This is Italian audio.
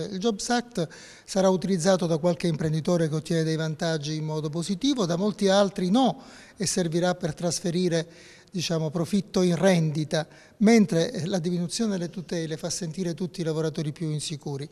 Act. Il Jobs Act sarà utilizzato da qualche imprenditore che ottiene dei vantaggi in modo positivo, da molti altri no e servirà per trasferire diciamo, profitto in rendita, mentre la diminuzione delle tutele fa sentire tutti i lavoratori più insicuri.